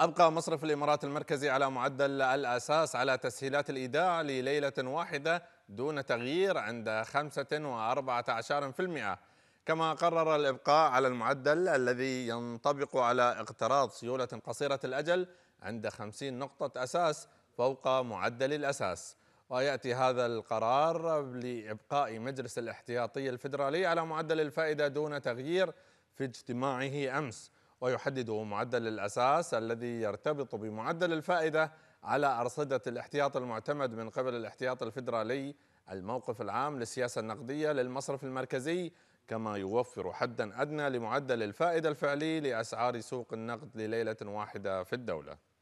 أبقى مصرف الإمارات المركزي على معدل الأساس على تسهيلات الإيداع لليلة واحدة دون تغيير عند 15% كما قرر الإبقاء على المعدل الذي ينطبق على اقتراض سيولة قصيرة الأجل عند 50 نقطة أساس فوق معدل الأساس ويأتي هذا القرار لإبقاء مجلس الاحتياطي الفيدرالي على معدل الفائدة دون تغيير في اجتماعه أمس ويحدد معدل الأساس الذي يرتبط بمعدل الفائدة على أرصدة الاحتياط المعتمد من قبل الاحتياط الفدرالي الموقف العام للسياسة النقدية للمصرف المركزي كما يوفر حدا أدنى لمعدل الفائدة الفعلي لأسعار سوق النقد لليلة واحدة في الدولة